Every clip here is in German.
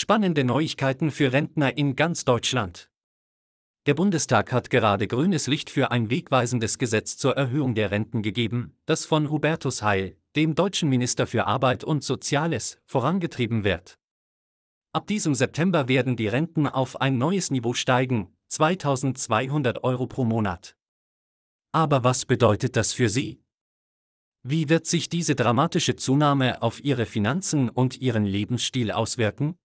Spannende Neuigkeiten für Rentner in ganz Deutschland. Der Bundestag hat gerade grünes Licht für ein wegweisendes Gesetz zur Erhöhung der Renten gegeben, das von Hubertus Heil, dem deutschen Minister für Arbeit und Soziales, vorangetrieben wird. Ab diesem September werden die Renten auf ein neues Niveau steigen, 2200 Euro pro Monat. Aber was bedeutet das für Sie? Wie wird sich diese dramatische Zunahme auf Ihre Finanzen und Ihren Lebensstil auswirken?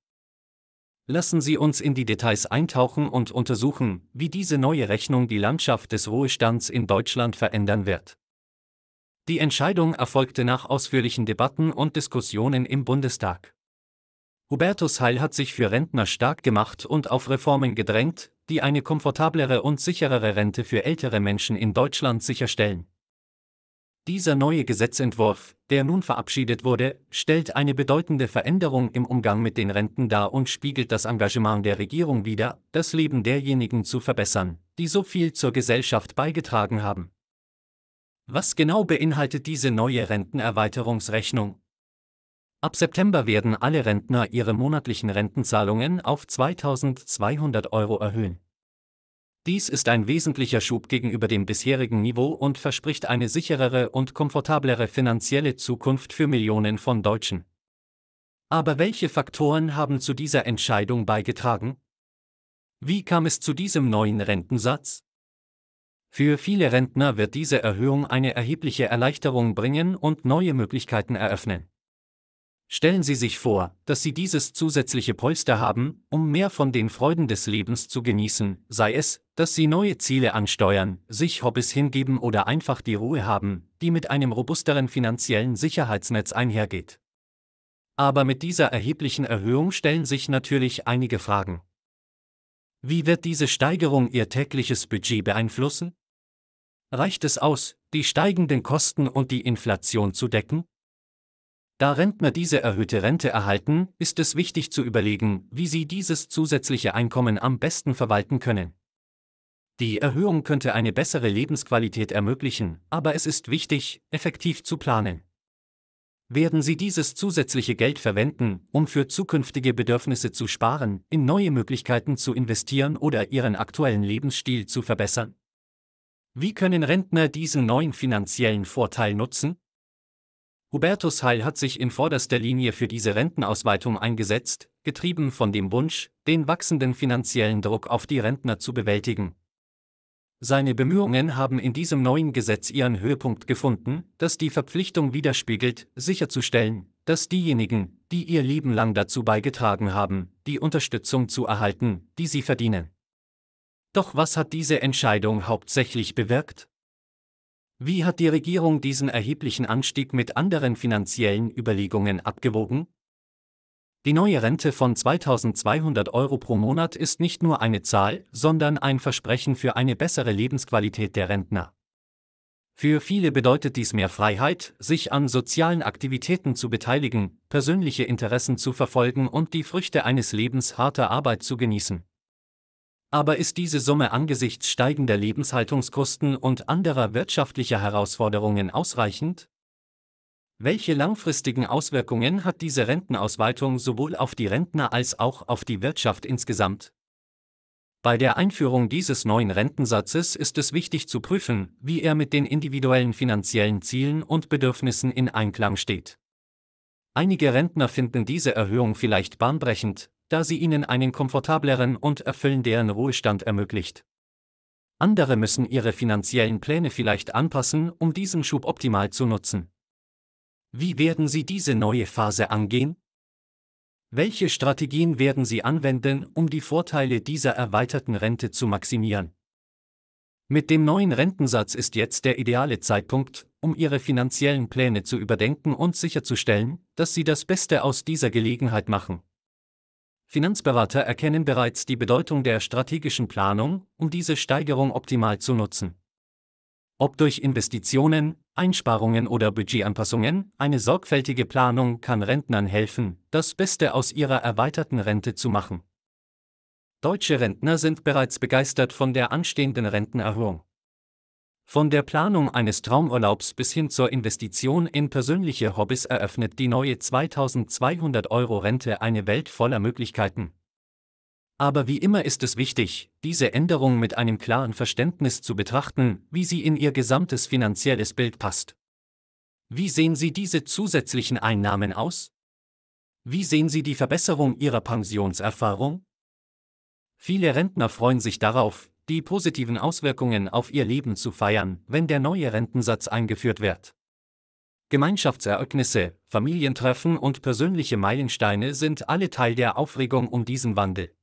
Lassen Sie uns in die Details eintauchen und untersuchen, wie diese neue Rechnung die Landschaft des Ruhestands in Deutschland verändern wird. Die Entscheidung erfolgte nach ausführlichen Debatten und Diskussionen im Bundestag. Hubertus Heil hat sich für Rentner stark gemacht und auf Reformen gedrängt, die eine komfortablere und sicherere Rente für ältere Menschen in Deutschland sicherstellen. Dieser neue Gesetzentwurf, der nun verabschiedet wurde, stellt eine bedeutende Veränderung im Umgang mit den Renten dar und spiegelt das Engagement der Regierung wider, das Leben derjenigen zu verbessern, die so viel zur Gesellschaft beigetragen haben. Was genau beinhaltet diese neue Rentenerweiterungsrechnung? Ab September werden alle Rentner ihre monatlichen Rentenzahlungen auf 2200 Euro erhöhen. Dies ist ein wesentlicher Schub gegenüber dem bisherigen Niveau und verspricht eine sicherere und komfortablere finanzielle Zukunft für Millionen von Deutschen. Aber welche Faktoren haben zu dieser Entscheidung beigetragen? Wie kam es zu diesem neuen Rentensatz? Für viele Rentner wird diese Erhöhung eine erhebliche Erleichterung bringen und neue Möglichkeiten eröffnen. Stellen Sie sich vor, dass Sie dieses zusätzliche Polster haben, um mehr von den Freuden des Lebens zu genießen, sei es, dass Sie neue Ziele ansteuern, sich Hobbys hingeben oder einfach die Ruhe haben, die mit einem robusteren finanziellen Sicherheitsnetz einhergeht. Aber mit dieser erheblichen Erhöhung stellen sich natürlich einige Fragen. Wie wird diese Steigerung Ihr tägliches Budget beeinflussen? Reicht es aus, die steigenden Kosten und die Inflation zu decken? Da Rentner diese erhöhte Rente erhalten, ist es wichtig zu überlegen, wie sie dieses zusätzliche Einkommen am besten verwalten können. Die Erhöhung könnte eine bessere Lebensqualität ermöglichen, aber es ist wichtig, effektiv zu planen. Werden Sie dieses zusätzliche Geld verwenden, um für zukünftige Bedürfnisse zu sparen, in neue Möglichkeiten zu investieren oder Ihren aktuellen Lebensstil zu verbessern? Wie können Rentner diesen neuen finanziellen Vorteil nutzen? Hubertus Heil hat sich in vorderster Linie für diese Rentenausweitung eingesetzt, getrieben von dem Wunsch, den wachsenden finanziellen Druck auf die Rentner zu bewältigen. Seine Bemühungen haben in diesem neuen Gesetz ihren Höhepunkt gefunden, das die Verpflichtung widerspiegelt, sicherzustellen, dass diejenigen, die ihr Leben lang dazu beigetragen haben, die Unterstützung zu erhalten, die sie verdienen. Doch was hat diese Entscheidung hauptsächlich bewirkt? Wie hat die Regierung diesen erheblichen Anstieg mit anderen finanziellen Überlegungen abgewogen? Die neue Rente von 2200 Euro pro Monat ist nicht nur eine Zahl, sondern ein Versprechen für eine bessere Lebensqualität der Rentner. Für viele bedeutet dies mehr Freiheit, sich an sozialen Aktivitäten zu beteiligen, persönliche Interessen zu verfolgen und die Früchte eines Lebens harter Arbeit zu genießen aber ist diese Summe angesichts steigender Lebenshaltungskosten und anderer wirtschaftlicher Herausforderungen ausreichend? Welche langfristigen Auswirkungen hat diese Rentenausweitung sowohl auf die Rentner als auch auf die Wirtschaft insgesamt? Bei der Einführung dieses neuen Rentensatzes ist es wichtig zu prüfen, wie er mit den individuellen finanziellen Zielen und Bedürfnissen in Einklang steht. Einige Rentner finden diese Erhöhung vielleicht bahnbrechend, da sie ihnen einen komfortableren und erfüllenderen Ruhestand ermöglicht. Andere müssen ihre finanziellen Pläne vielleicht anpassen, um diesen Schub optimal zu nutzen. Wie werden Sie diese neue Phase angehen? Welche Strategien werden Sie anwenden, um die Vorteile dieser erweiterten Rente zu maximieren? Mit dem neuen Rentensatz ist jetzt der ideale Zeitpunkt, um Ihre finanziellen Pläne zu überdenken und sicherzustellen, dass Sie das Beste aus dieser Gelegenheit machen. Finanzberater erkennen bereits die Bedeutung der strategischen Planung, um diese Steigerung optimal zu nutzen. Ob durch Investitionen, Einsparungen oder Budgetanpassungen, eine sorgfältige Planung kann Rentnern helfen, das Beste aus ihrer erweiterten Rente zu machen. Deutsche Rentner sind bereits begeistert von der anstehenden Rentenerhöhung. Von der Planung eines Traumurlaubs bis hin zur Investition in persönliche Hobbys eröffnet die neue 2200 Euro Rente eine Welt voller Möglichkeiten. Aber wie immer ist es wichtig, diese Änderung mit einem klaren Verständnis zu betrachten, wie sie in Ihr gesamtes finanzielles Bild passt. Wie sehen Sie diese zusätzlichen Einnahmen aus? Wie sehen Sie die Verbesserung Ihrer Pensionserfahrung? Viele Rentner freuen sich darauf, die positiven Auswirkungen auf ihr Leben zu feiern, wenn der neue Rentensatz eingeführt wird. Gemeinschaftsereignisse, Familientreffen und persönliche Meilensteine sind alle Teil der Aufregung um diesen Wandel.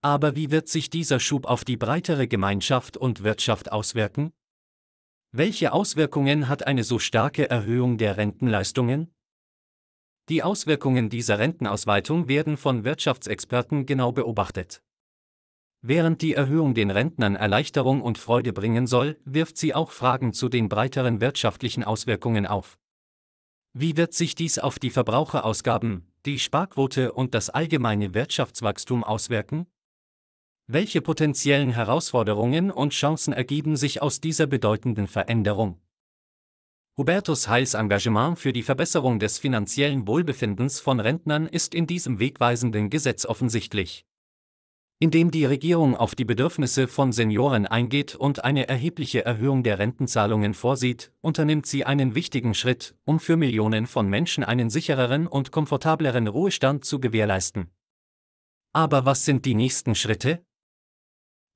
Aber wie wird sich dieser Schub auf die breitere Gemeinschaft und Wirtschaft auswirken? Welche Auswirkungen hat eine so starke Erhöhung der Rentenleistungen? Die Auswirkungen dieser Rentenausweitung werden von Wirtschaftsexperten genau beobachtet. Während die Erhöhung den Rentnern Erleichterung und Freude bringen soll, wirft sie auch Fragen zu den breiteren wirtschaftlichen Auswirkungen auf. Wie wird sich dies auf die Verbraucherausgaben, die Sparquote und das allgemeine Wirtschaftswachstum auswirken? Welche potenziellen Herausforderungen und Chancen ergeben sich aus dieser bedeutenden Veränderung? Hubertus Heils Engagement für die Verbesserung des finanziellen Wohlbefindens von Rentnern ist in diesem wegweisenden Gesetz offensichtlich indem die Regierung auf die Bedürfnisse von Senioren eingeht und eine erhebliche Erhöhung der Rentenzahlungen vorsieht, unternimmt sie einen wichtigen Schritt, um für Millionen von Menschen einen sichereren und komfortableren Ruhestand zu gewährleisten. Aber was sind die nächsten Schritte?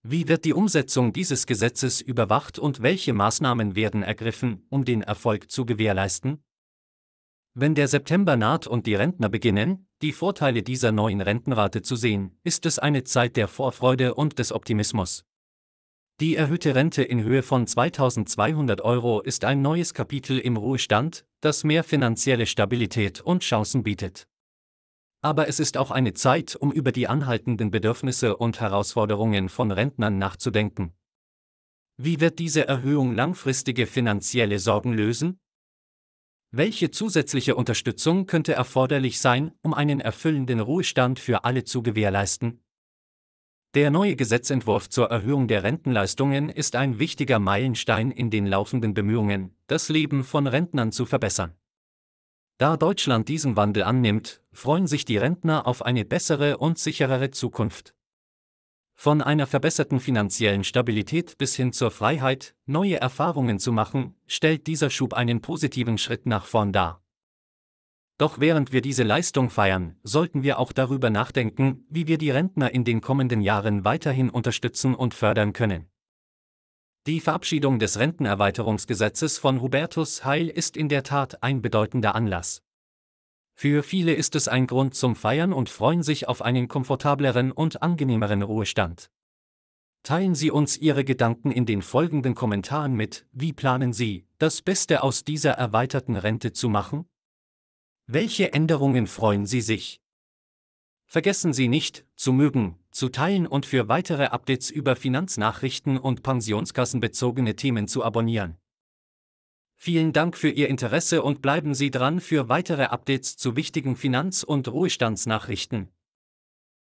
Wie wird die Umsetzung dieses Gesetzes überwacht und welche Maßnahmen werden ergriffen, um den Erfolg zu gewährleisten? Wenn der September naht und die Rentner beginnen, die Vorteile dieser neuen Rentenrate zu sehen, ist es eine Zeit der Vorfreude und des Optimismus. Die erhöhte Rente in Höhe von 2200 Euro ist ein neues Kapitel im Ruhestand, das mehr finanzielle Stabilität und Chancen bietet. Aber es ist auch eine Zeit, um über die anhaltenden Bedürfnisse und Herausforderungen von Rentnern nachzudenken. Wie wird diese Erhöhung langfristige finanzielle Sorgen lösen? Welche zusätzliche Unterstützung könnte erforderlich sein, um einen erfüllenden Ruhestand für alle zu gewährleisten? Der neue Gesetzentwurf zur Erhöhung der Rentenleistungen ist ein wichtiger Meilenstein in den laufenden Bemühungen, das Leben von Rentnern zu verbessern. Da Deutschland diesen Wandel annimmt, freuen sich die Rentner auf eine bessere und sicherere Zukunft. Von einer verbesserten finanziellen Stabilität bis hin zur Freiheit, neue Erfahrungen zu machen, stellt dieser Schub einen positiven Schritt nach vorn dar. Doch während wir diese Leistung feiern, sollten wir auch darüber nachdenken, wie wir die Rentner in den kommenden Jahren weiterhin unterstützen und fördern können. Die Verabschiedung des Rentenerweiterungsgesetzes von Hubertus Heil ist in der Tat ein bedeutender Anlass. Für viele ist es ein Grund zum Feiern und freuen sich auf einen komfortableren und angenehmeren Ruhestand. Teilen Sie uns Ihre Gedanken in den folgenden Kommentaren mit, wie planen Sie, das Beste aus dieser erweiterten Rente zu machen? Welche Änderungen freuen Sie sich? Vergessen Sie nicht, zu mögen, zu teilen und für weitere Updates über Finanznachrichten und pensionskassenbezogene Themen zu abonnieren. Vielen Dank für Ihr Interesse und bleiben Sie dran für weitere Updates zu wichtigen Finanz- und Ruhestandsnachrichten.